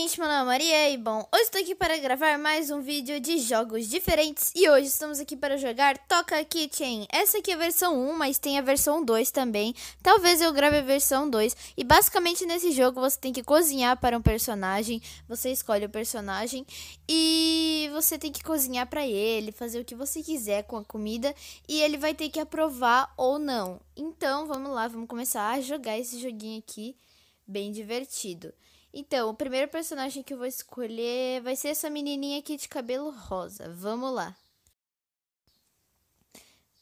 gente, meu nome é Maria e bom, hoje estou aqui para gravar mais um vídeo de jogos diferentes e hoje estamos aqui para jogar Toca Kitchen. Essa aqui é a versão 1, mas tem a versão 2 também, talvez eu grave a versão 2 e basicamente nesse jogo você tem que cozinhar para um personagem, você escolhe o personagem e você tem que cozinhar para ele, fazer o que você quiser com a comida e ele vai ter que aprovar ou não. Então vamos lá, vamos começar a jogar esse joguinho aqui, bem divertido. Então, o primeiro personagem que eu vou escolher vai ser essa menininha aqui de cabelo rosa. Vamos lá.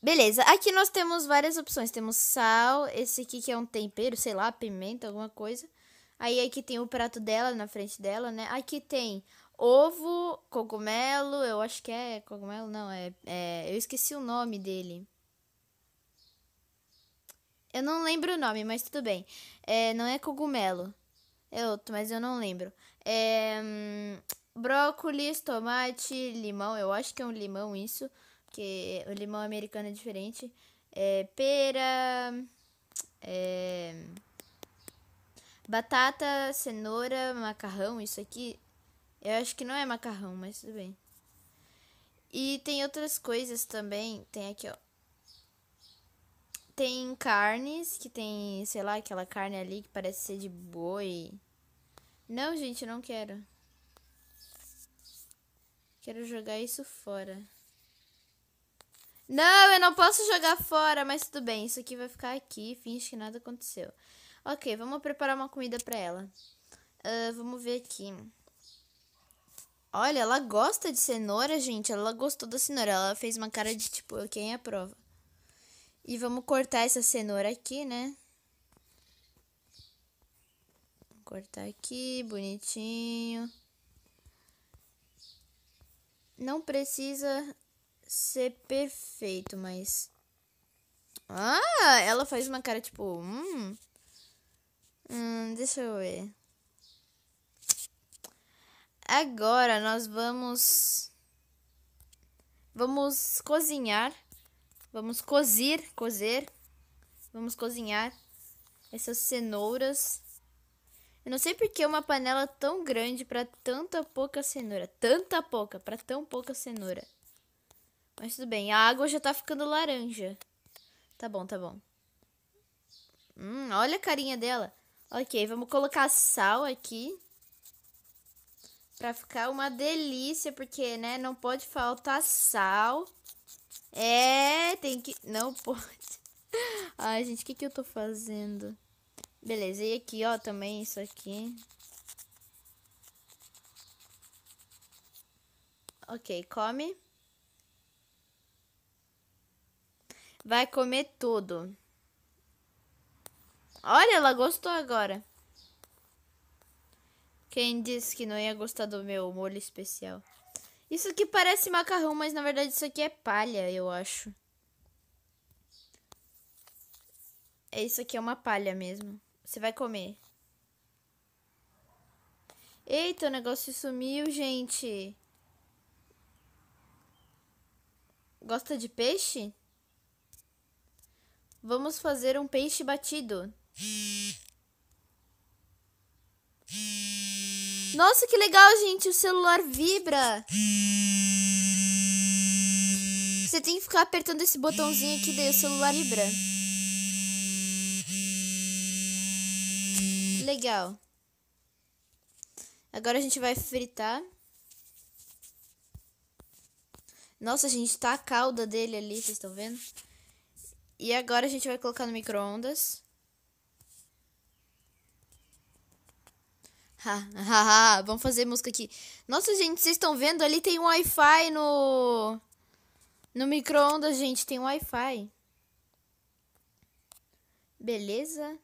Beleza, aqui nós temos várias opções. Temos sal, esse aqui que é um tempero, sei lá, pimenta, alguma coisa. Aí aqui tem o prato dela na frente dela, né? Aqui tem ovo, cogumelo, eu acho que é cogumelo, não, é, é eu esqueci o nome dele. Eu não lembro o nome, mas tudo bem. É, não é cogumelo. É outro, mas eu não lembro. É, hum, brócolis, tomate, limão. Eu acho que é um limão isso, porque o limão americano é diferente. É, pera, é, batata, cenoura, macarrão. Isso aqui eu acho que não é macarrão, mas tudo bem. E tem outras coisas também. Tem aqui, ó tem carnes, que tem, sei lá, aquela carne ali que parece ser de boi. Não, gente, não quero. Quero jogar isso fora. Não, eu não posso jogar fora, mas tudo bem. Isso aqui vai ficar aqui, finge que nada aconteceu. Ok, vamos preparar uma comida pra ela. Uh, vamos ver aqui. Olha, ela gosta de cenoura, gente. Ela gostou da cenoura. Ela fez uma cara de tipo, quem é a prova. E vamos cortar essa cenoura aqui, né? cortar aqui, bonitinho. Não precisa ser perfeito, mas... Ah, ela faz uma cara tipo... Hum, hum deixa eu ver. Agora nós vamos... Vamos cozinhar Vamos cozir, cozer. Vamos cozinhar essas cenouras. Eu não sei porque uma panela tão grande para tanta pouca cenoura, tanta pouca para tão pouca cenoura. Mas tudo bem, a água já tá ficando laranja. Tá bom, tá bom. Hum, olha a carinha dela. Ok, vamos colocar sal aqui. Pra ficar uma delícia, porque, né, não pode faltar sal. É, tem que. Não pode. Ai, gente, o que, que eu tô fazendo? Beleza, e aqui, ó, também isso aqui. Ok, come. Vai comer tudo. Olha, ela gostou agora. Quem disse que não ia gostar do meu molho especial? Isso aqui parece macarrão, mas na verdade isso aqui é palha, eu acho. É isso aqui é uma palha mesmo. Você vai comer. Eita, o negócio sumiu, gente. Gosta de peixe? Vamos fazer um peixe batido. Nossa, que legal, gente. O celular vibra. Você tem que ficar apertando esse botãozinho aqui, daí o celular vibra. Legal. Agora a gente vai fritar. Nossa, gente, tá a cauda dele ali, vocês estão vendo? E agora a gente vai colocar no micro-ondas. vamos fazer música aqui. Nossa, gente, vocês estão vendo? Ali tem um Wi-Fi no. No micro-ondas, gente, tem um Wi-Fi. Beleza.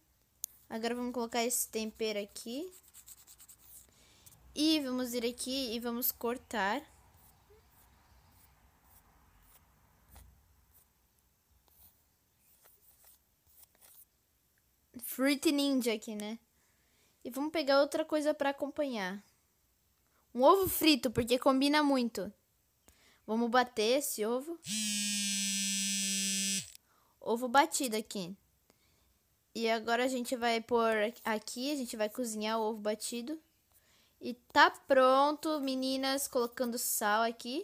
Agora vamos colocar esse tempero aqui. E vamos ir aqui e vamos cortar. Fruit Ninja aqui, né? E vamos pegar outra coisa para acompanhar. Um ovo frito, porque combina muito. Vamos bater esse ovo. Ovo batido aqui. E agora a gente vai pôr aqui, a gente vai cozinhar o ovo batido. E tá pronto, meninas, colocando sal aqui.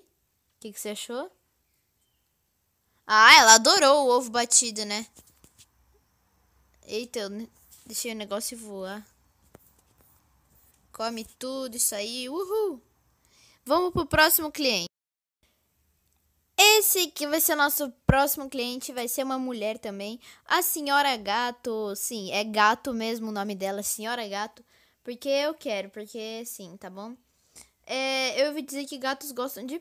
O que, que você achou? Ah, ela adorou o ovo batido, né? Eita, eu deixei o negócio voar. Come tudo isso aí, uhul! Vamos pro próximo cliente. Esse que vai ser nosso próximo cliente vai ser uma mulher também, a senhora gato. Sim, é gato mesmo o nome dela, senhora gato, porque eu quero, porque sim, tá bom? É, eu ouvi dizer que gatos gostam de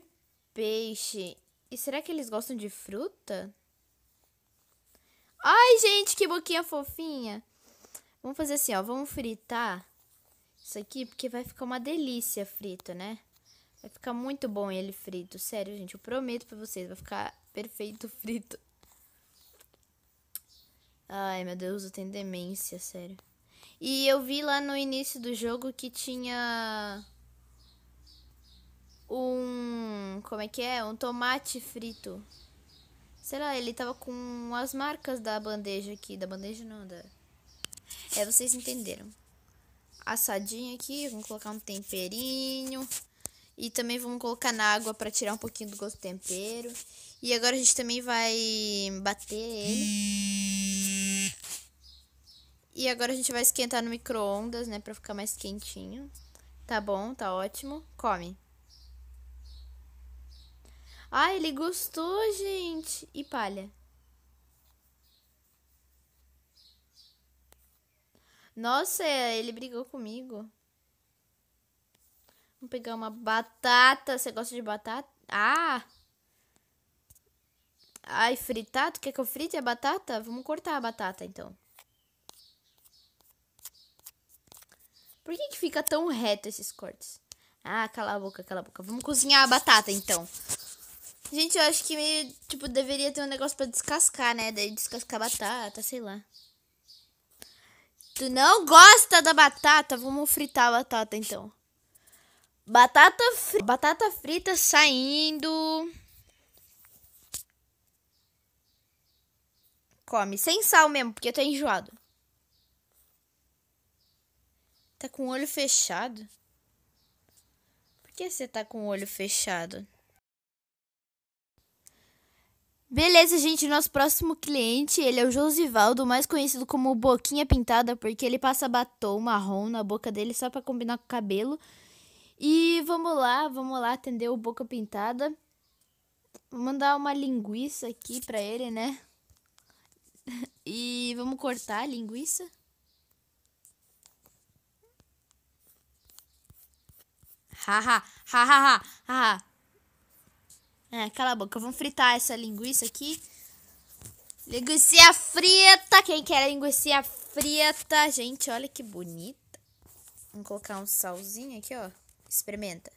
peixe. E será que eles gostam de fruta? Ai, gente, que boquinha fofinha. Vamos fazer assim, ó, vamos fritar isso aqui, porque vai ficar uma delícia frito, né? Vai ficar muito bom ele frito, sério, gente, eu prometo pra vocês, vai ficar perfeito frito. Ai, meu Deus, eu tenho demência, sério. E eu vi lá no início do jogo que tinha um, como é que é? Um tomate frito. Será? Ele tava com as marcas da bandeja aqui. Da bandeja não, da. É, vocês entenderam assadinha aqui. Vamos colocar um temperinho. E também vamos colocar na água para tirar um pouquinho do gosto do tempero. E agora a gente também vai bater ele. E agora a gente vai esquentar no micro-ondas, né? Pra ficar mais quentinho. Tá bom, tá ótimo. Come. Ah, ele gostou, gente. E palha. Nossa, ele brigou comigo. Vamos pegar uma batata. Você gosta de batata? Ah! Ai, fritar? Tu quer que eu frite a batata? Vamos cortar a batata, então. Por que, que fica tão reto esses cortes? Ah, cala a boca, cala a boca. Vamos cozinhar a batata, então. Gente, eu acho que, tipo, deveria ter um negócio pra descascar, né? Daí descascar a batata, sei lá. Tu não gosta da batata? Vamos fritar a batata então. Batata, fri batata frita saindo. Come, sem sal mesmo, porque eu tá tô enjoado. Tá com o olho fechado? Por que você tá com o olho fechado? Beleza, gente. Nosso próximo cliente, ele é o Josivaldo, mais conhecido como Boquinha Pintada, porque ele passa batom marrom na boca dele só para combinar com o cabelo. E vamos lá, vamos lá atender o Boca Pintada. Vou mandar uma linguiça aqui pra ele, né? E vamos cortar a linguiça. Haha, hahaha, haha. É, cala a boca. Vamos fritar essa linguiça aqui. Linguiça frita. Quem quer linguiça frita? Gente, olha que bonita. Vamos colocar um salzinho aqui, ó. Experimenta.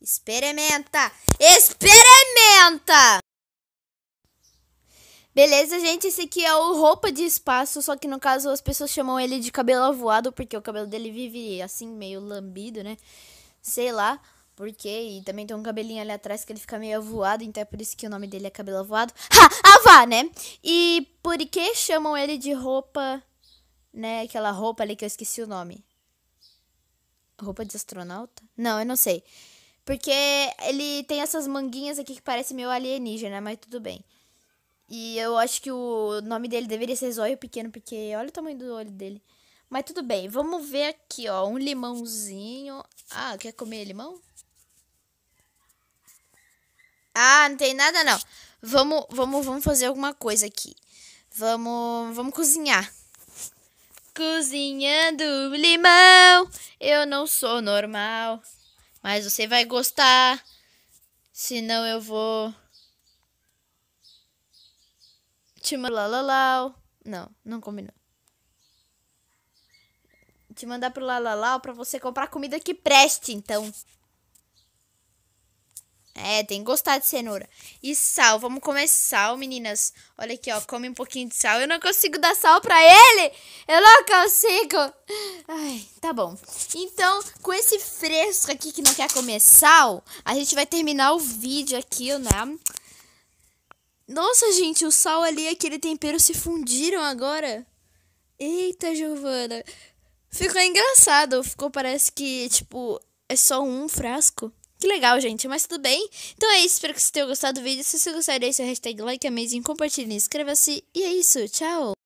Experimenta! Experimenta! Beleza, gente? Esse aqui é o roupa de espaço, só que no caso as pessoas chamam ele de cabelo avoado, porque o cabelo dele vive assim, meio lambido, né? Sei lá por quê. E também tem um cabelinho ali atrás que ele fica meio avoado, então é por isso que o nome dele é cabelo avoado. Ha! Avá, né? E por que chamam ele de roupa, né? Aquela roupa ali que eu esqueci o nome. Roupa de astronauta? Não, eu não sei. Porque ele tem essas manguinhas aqui que parece meio alienígena, mas tudo bem. E eu acho que o nome dele deveria ser Zóio Pequeno, porque olha o tamanho do olho dele. Mas tudo bem, vamos ver aqui, ó. Um limãozinho. Ah, quer comer limão? Ah, não tem nada não. Vamos, vamos, vamos fazer alguma coisa aqui. Vamos, vamos cozinhar. Cozinhando limão, eu não sou normal, mas você vai gostar. Senão eu vou te mandar lalau. Não, não combinou. Te mandar pro Lalalau para você comprar comida que preste, então. É, tem que gostar de cenoura. E sal, vamos comer sal, meninas. Olha aqui, ó, come um pouquinho de sal. Eu não consigo dar sal pra ele! Eu não consigo! Ai, tá bom. Então, com esse fresco aqui que não quer comer sal, a gente vai terminar o vídeo aqui, né? Nossa, gente, o sal ali e aquele tempero se fundiram agora. Eita, Giovana. Ficou engraçado. Ficou, parece que, tipo, é só um frasco. Que legal, gente, mas tudo bem? Então é isso, espero que vocês tenham gostado do vídeo. Se você gostar, deixe seu hashtag like, amazing, compartilhe, inscreva-se. E é isso, tchau!